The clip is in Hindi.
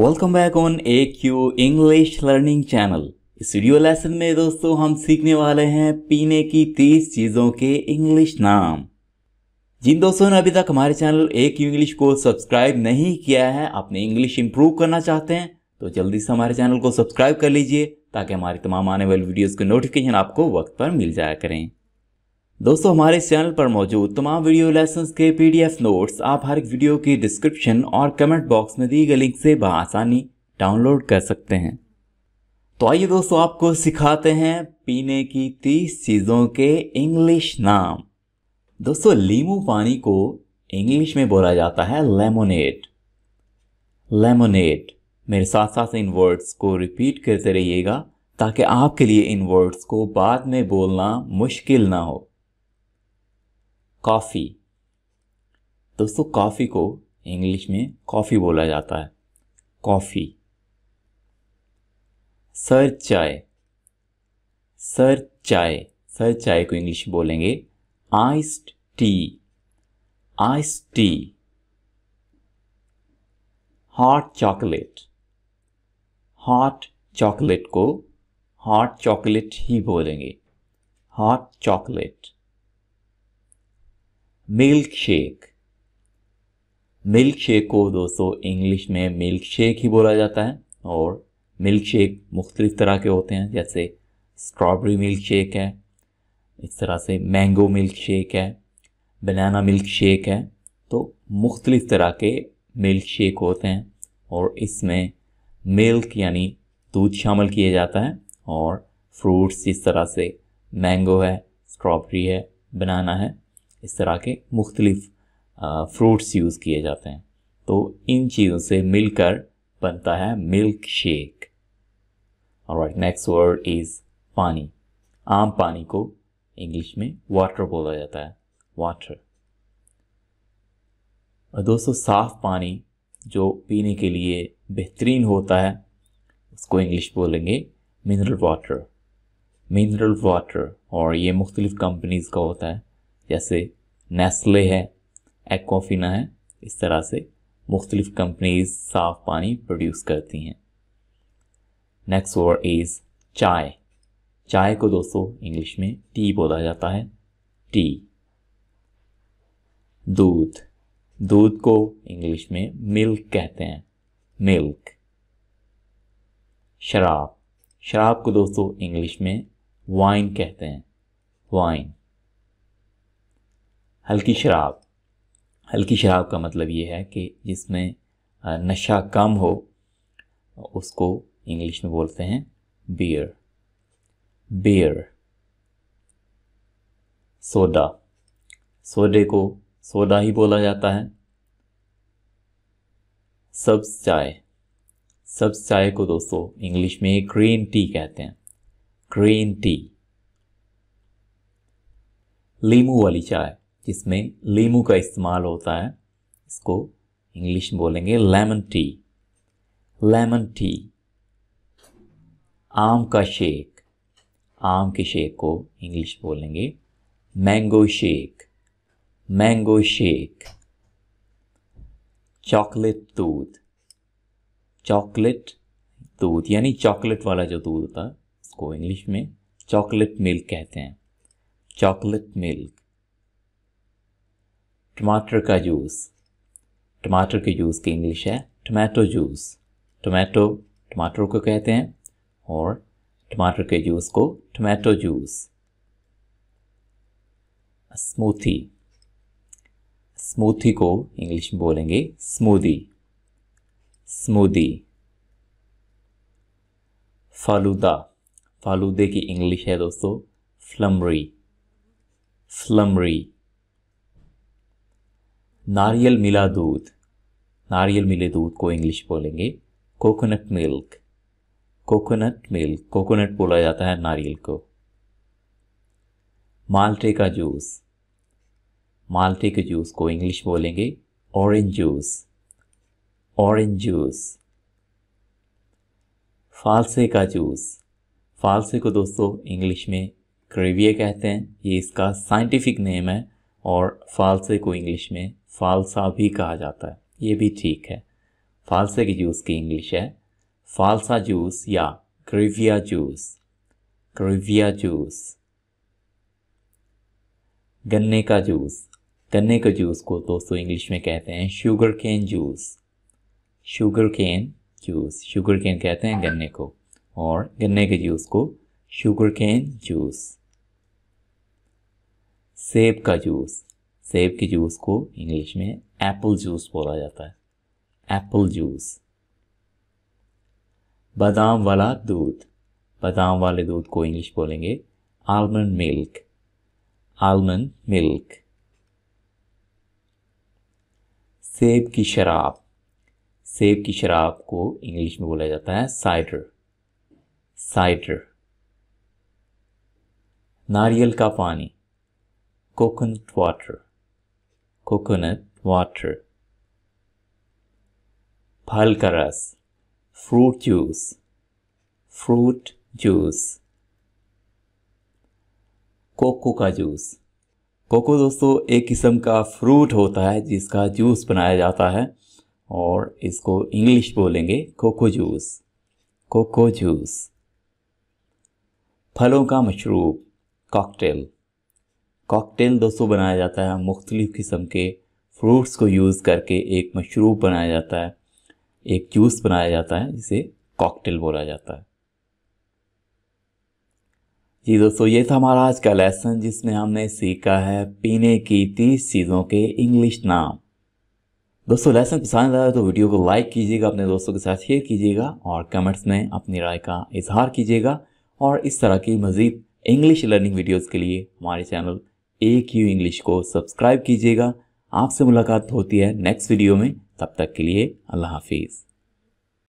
welcome back on A Q English learning channel इस वीडियो लेसन में दोस्तों हम सीखने वाले हैं पीने की तीस चीज़ों के इंग्लिश नाम जिन दोस्तों ने अभी तक हमारे चैनल ए क्यू इंग्लिश को सब्सक्राइब नहीं किया है अपने इंग्लिश इम्प्रूव करना चाहते हैं तो जल्दी से हमारे चैनल को सब्सक्राइब कर लीजिए ताकि हमारी तमाम आने वाली वीडियोज के नोटिफिकेशन आपको वक्त पर मिल जाया करें दोस्तों हमारे चैनल पर मौजूद तमाम वीडियो लेसन के पीडीएफ नोट्स आप हर एक वीडियो की डिस्क्रिप्शन और कमेंट बॉक्स में दी गई लिंक से बसानी डाउनलोड कर सकते हैं तो आइए दोस्तों आपको सिखाते हैं पीने की तीस चीज़ों के इंग्लिश नाम दोस्तों लीमू पानी को इंग्लिश में बोला जाता है लेमोनेट लेमोनेट मेरे साथ साथ इन वर्ड्स को रिपीट करते रहिएगा ताकि आपके लिए इन वर्ड्स को बाद में बोलना मुश्किल ना हो कॉफ़ी दोस्तों कॉफ़ी को इंग्लिश में कॉफ़ी बोला जाता है कॉफ़ी सर चाय सर चाय सर चाय को इंग्लिश में बोलेंगे iced tea ice tea hot chocolate hot chocolate को हॉट चॉकलेट ही बोलेंगे hot chocolate milk shake milk shake को दोस्तों इंग्लिश में मिल्क शेक ही बोला जाता है और मिल्क शेक मुख्तलिफ तरह के होते हैं जैसे स्ट्रॉबेरी मिल्क शेक है इस तरह से मैंगो मिल्क शेक है बनाना मिल्क शेक है तो मुख्तलिफ तरह के मिल्क शेक होते हैं और इसमें मिल्क यानी दूध शामिल किया जाता है और फ्रूट्स इस तरह से मैंगो है स्ट्रॉबेरी है बनाना है इस तरह के मुख्तलिफ फ्रूट्स यूज़ किए जाते हैं तो इन चीज़ों से मिलकर बनता है मिल्क शेक और नेक्स्ट वर्ड इज़ पानी आम पानी को इंग्लिश में वाटर बोला जाता है वाटर और दोस्तों साफ़ पानी जो पीने के लिए बेहतरीन होता है उसको इंग्लिश बोलेंगे मिनरल वाटर मिनरल वाटर और ये मुख्तलिफ़ कंपनीज़ का होता है जैसे नेस्ले है एक्वाफिना है इस तरह से मुख्तलिफ़ कंपनीज साफ पानी प्रोड्यूस करती हैं नेक्स्ट वर्ड इज़ चाय चाय को दोस्तों इंग्लिश में टी बोला जाता है टी दूध दूध को इंग्लिश में मिल्क कहते हैं मिल्क शराब शराब को दोस्तों इंग्लिश में वाइन कहते हैं वाइन हल्की शराब हल्की शराब का मतलब ये है कि जिसमें नशा कम हो उसको इंग्लिश में बोलते हैं बियर बियर सोडा सोडे को सोडा ही बोला जाता है सब्स चाय सब्स चाय को दोस्तों इंग्लिश में ग्रीन टी कहते हैं ग्रीन टी लीमू वाली चाय जिसमें लीमू का इस्तेमाल होता है इसको इंग्लिश में बोलेंगे लेमन टी लेमन टी आम का शेक आम के शेक को इंग्लिश बोलेंगे mango shake mango shake chocolate दूध चॉकलेट दूध यानी चॉकलेट वाला जो दूध होता है उसको इंग्लिश में चॉकलेट मिल्क कहते हैं चॉकलेट मिल्क टमाटर का जूस टमाटर के जूस की इंग्लिश है टमाटो जूस टमाटो टमाटर को कहते हैं और टमाटर के जूस को टमाटो जूस स्मूथी स्मूथी को इंग्लिश में बोलेंगे स्मूदी स्मूदी फालूदा फालूदे की इंग्लिश है दोस्तों फ्लमरी फ्लमरी नारियल मिला दूध नारियल मिले दूध को इंग्लिश बोलेंगे coconut milk coconut milk coconut बोला जाता है नारियल को माल्टे का जूस माल्टे के जूस को इंग्लिश बोलेंगे ऑरेंज जूस ऑरेंज जूस फालसे का जूस फालसे को दोस्तों इंग्लिश में क्रेविया कहते हैं ये इसका साइंटिफिक नेम है और फालसे को इंग्लिश में फालसा भी कहा जाता है ये भी ठीक है फालसे के जूस की इंग्लिश है फालसा जूस या क्रिविया जूस क्रिविया जूस गन्ने का जूस गन्ने के जूस को दोस्तों इंग्लिश में कहते हैं sugar cane juice sugar cane juice sugar cane कहते हैं गन्ने को और गन्ने के जूस को शुगर केन जूस सेब का जूस सेब के जूस को इंग्लिश में एप्पल जूस बोला जाता है एप्पल जूस बादाम वाला दूध बादाम वाले दूध को इंग्लिश बोलेंगे आलमंड मिल्क आलमंड मिल्क सेब की शराब सेब की शराब को इंग्लिश में बोला जाता है साइडर साइडर नारियल का पानी coconut water coconut water फल का रस fruit juice fruit juice cocoa का जूस कोको दोस्तों एक किस्म का फ्रूट होता है जिसका जूस बनाया जाता है और इसको इंग्लिश बोलेंगे कोको जूस कोको जूस फलों का मशरूब कॉकटेल कॉकटेल दोस्तों बनाया जाता है मुख्तलिफ़ किस्म के फ्रूट्स को यूज़ करके एक मशरूब बनाया जाता है एक जूस बनाया जाता है जिसे कॉकटेल बोला जाता है जी दोस्तों ये था हमारा आज का लेसन जिसमें हमने सीखा है पीने की तीस चीज़ों के इंग्लिश नाम दोस्तों लेसन पसंद आया तो वीडियो को लाइक कीजिएगा अपने दोस्तों के साथ शेयर कीजिएगा और कमेंट्स में अपनी राय का इजहार कीजिएगा और इस तरह की मज़ीद इंग्लिश लर्निंग वीडियोज़ के लिए हमारे चैनल ए क्यू इंग्लिश को सब्सक्राइब कीजिएगा आपसे मुलाकात होती है नेक्स्ट वीडियो में तब तक के लिए अल्लाह हाफिज़